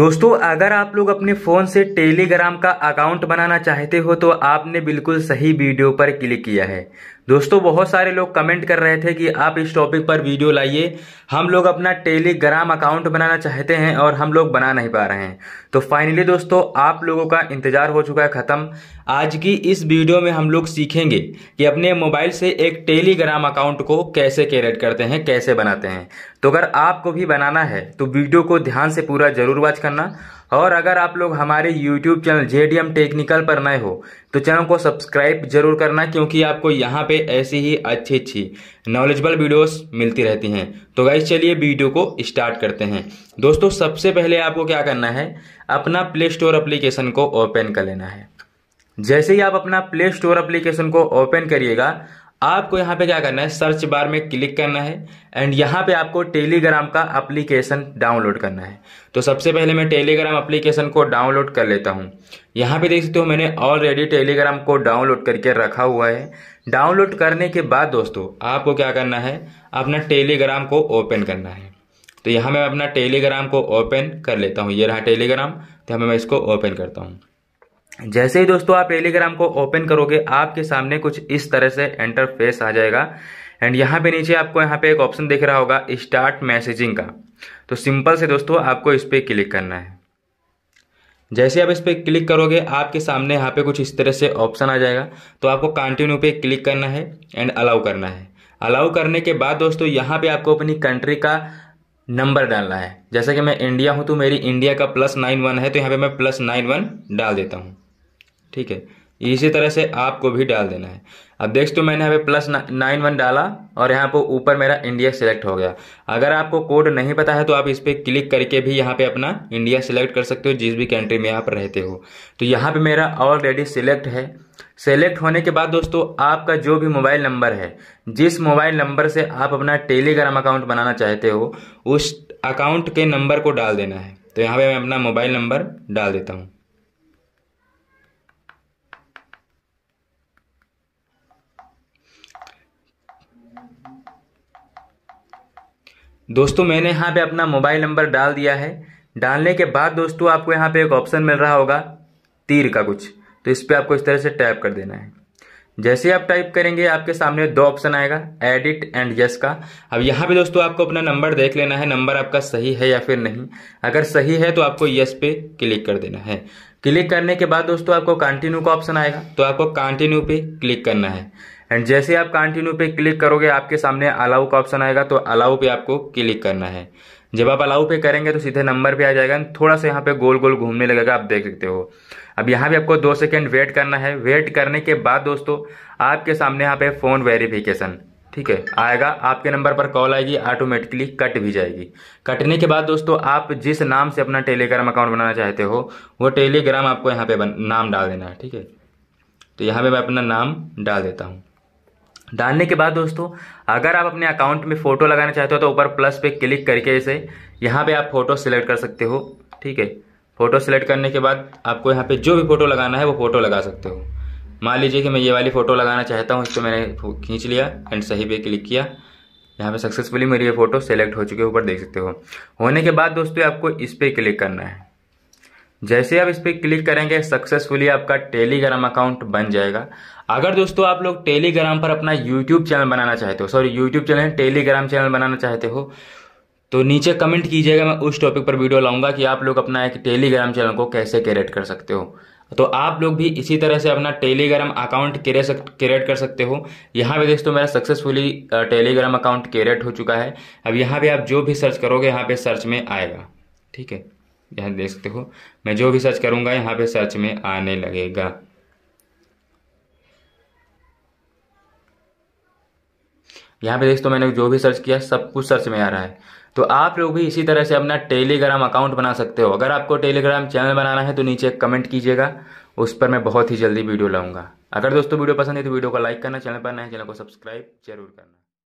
दोस्तों अगर आप लोग अपने फ़ोन से टेलीग्राम का अकाउंट बनाना चाहते हो तो आपने बिल्कुल सही वीडियो पर क्लिक किया है दोस्तों बहुत सारे लोग कमेंट कर रहे थे कि आप इस टॉपिक पर वीडियो लाइए हम लोग अपना टेलीग्राम अकाउंट बनाना चाहते हैं और हम लोग बना नहीं पा रहे हैं तो फाइनली दोस्तों आप लोगों का इंतजार हो चुका है ख़त्म आज की इस वीडियो में हम लोग सीखेंगे कि अपने मोबाइल से एक टेलीग्राम अकाउंट को कैसे क्रिएट करते हैं कैसे बनाते हैं तो अगर आपको भी बनाना है तो वीडियो को ध्यान से पूरा जरूर वॉच करना और अगर आप लोग हमारे YouTube channel J D M technical पर नए हो तो चैनल को सब्सक्राइब जरूर करना क्योंकि आपको यहाँ पे ऐसी ही अच्छी अच्छी नॉलेजबल वीडियोस मिलती रहती हैं तो गाइज चलिए वीडियो को स्टार्ट करते हैं दोस्तों सबसे पहले आपको क्या करना है अपना प्ले स्टोर अप्लीकेशन को ओपन कर लेना है जैसे ही आप अपना प्ले स्टोर अप्लीकेशन को ओपन करिएगा आपको यहाँ पे क्या करना है सर्च बार में क्लिक करना है एंड यहाँ पे आपको टेलीग्राम का एप्लीकेशन डाउनलोड करना है तो सबसे पहले मैं टेलीग्राम एप्लीकेशन को डाउनलोड कर लेता हूँ यहाँ पे देख सकते हो मैंने ऑलरेडी टेलीग्राम को डाउनलोड करके रखा हुआ है डाउनलोड करने के बाद दोस्तों आपको क्या करना है अपना टेलीग्राम को ओपन करना है तो यहाँ मैं अपना टेलीग्राम को ओपन कर लेता हूँ ये रहा टेलीग्राम तो यहाँ मैं इसको ओपन करता हूँ जैसे ही दोस्तों आप टेलीग्राम को ओपन करोगे आपके सामने कुछ इस तरह से इंटरफेस आ जाएगा एंड यहाँ पे नीचे आपको यहाँ पे एक ऑप्शन दिख रहा होगा स्टार्ट मैसेजिंग का तो सिंपल से दोस्तों आपको इस पर क्लिक करना है जैसे आप इस पर क्लिक करोगे आपके सामने यहाँ पे कुछ इस तरह से ऑप्शन आ जाएगा तो आपको कंटिन्यू पे क्लिक करना है एंड अलाउ करना है अलाउ करने के बाद दोस्तों यहाँ पे आपको अपनी कंट्री का नंबर डालना है जैसे कि मैं इंडिया हूँ तो मेरी इंडिया का प्लस नाइन वन है तो यहाँ पे मैं प्लस नाइन वन डाल देता हूँ ठीक है इसी तरह से आपको भी डाल देना है अब देख तो मैंने यहाँ पे प्लस नाइन वन डाला और यहाँ पर ऊपर मेरा इंडिया सेलेक्ट हो गया अगर आपको कोड नहीं पता है तो आप इस पर क्लिक करके भी यहाँ पे अपना इंडिया सेलेक्ट कर सकते हो जिस भी कंट्री में आप रहते हो तो यहाँ पे मेरा ऑलरेडी सिलेक्ट है सेलेक्ट होने के बाद दोस्तों आपका जो भी मोबाइल नंबर है जिस मोबाइल नंबर से आप अपना टेलीग्राम अकाउंट बनाना चाहते हो उस अकाउंट के नंबर को डाल देना है तो यहाँ पे मैं अपना मोबाइल नंबर डाल देता हूँ दोस्तों मैंने यहाँ पे अपना मोबाइल नंबर डाल दिया है डालने के बाद दोस्तों आपको यहाँ पे एक ऑप्शन मिल रहा होगा तीर का कुछ तो इस पर आपको इस तरह से टाइप कर देना है जैसे आप टाइप करेंगे आपके सामने दो ऑप्शन आएगा एडिट एंड यस का अब यहाँ पे दोस्तों आपको अपना नंबर देख लेना है नंबर आपका सही है या फिर नहीं अगर सही है तो आपको यस पे क्लिक कर देना है क्लिक करने के बाद दोस्तों आपको कंटिन्यू का ऑप्शन आएगा तो आपको कंटिन्यू पे क्लिक करना है एंड जैसे आप कंटिन्यू पे क्लिक करोगे आपके सामने अलाउ का ऑप्शन आएगा तो अलाउ पे आपको क्लिक करना है जब आप अलाउ पे करेंगे तो सीधे नंबर पे आ जाएगा थोड़ा सा यहाँ पे गोल गोल घूमने लगेगा आप देख सकते हो अब यहाँ भी आपको दो सेकेंड वेट करना है वेट करने के बाद दोस्तों आपके सामने यहाँ पे फ़ोन वेरिफिकेशन ठीक है आएगा आपके नंबर पर कॉल आएगी ऑटोमेटिकली कट भी जाएगी कटने के बाद दोस्तों आप जिस नाम से अपना टेलीग्राम अकाउंट बनाना चाहते हो वो टेलीग्राम आपको यहाँ पे बन, नाम डाल देना है ठीक है तो यहाँ पे मैं अपना नाम डाल देता हूँ डालने के बाद दोस्तों अगर आप अपने अकाउंट में फ़ोटो लगाना चाहते हो तो ऊपर प्लस पे क्लिक करके इसे यहाँ पे आप फोटो सिलेक्ट कर सकते हो ठीक है फोटो सिलेक्ट करने के बाद आपको यहाँ पे जो भी फोटो लगाना है वो फोटो लगा सकते हो मान लीजिए कि मैं ये वाली फ़ोटो लगाना चाहता हूँ इसको मैंने खींच लिया एंड सही पे क्लिक किया यहाँ पे सक्सेसफुली मेरी ये फ़ोटो सेलेक्ट हो चुकी है ऊपर देख सकते हो होने के बाद दोस्तों आपको इस पर क्लिक करना है जैसे आप इस पर क्लिक करेंगे सक्सेसफुली आपका टेलीग्राम अकाउंट बन जाएगा अगर दोस्तों आप लोग टेलीग्राम पर अपना यूट्यूब चैनल बनाना चाहते हो sorry YouTube channel Telegram channel बनाना चाहते हो तो नीचे कमेंट कीजिएगा मैं उस टॉपिक पर वीडियो लाऊंगा कि आप लोग अपना एक टेलीग्राम चैनल को कैसे क्रिएट कर सकते हो तो आप लोग भी इसी तरह से अपना टेलीग्राम अकाउंट क्रिएट कर सकते हो यहाँ पे दोस्तों मेरा सक्सेसफुली टेलीग्राम अकाउंट क्रिएट हो चुका है अब यहाँ पे आप जो भी सर्च करोगे यहाँ पे सर्च में आएगा ठीक है यहाँ देख सकते हो मैं जो भी सर्च करूँगा यहाँ पे सर्च में आने लगेगा यहाँ पे देख तो मैंने जो भी सर्च किया सब कुछ सर्च में आ रहा है तो आप लोग भी इसी तरह से अपना टेलीग्राम अकाउंट बना सकते हो अगर आपको टेलीग्राम चैनल बनाना है तो नीचे कमेंट कीजिएगा उस पर मैं बहुत ही जल्दी वीडियो लाऊंगा अगर दोस्तों वीडियो पसंद है तो वीडियो को लाइक करना चैनल पर नए चैनल को सब्सक्राइब जरूर करना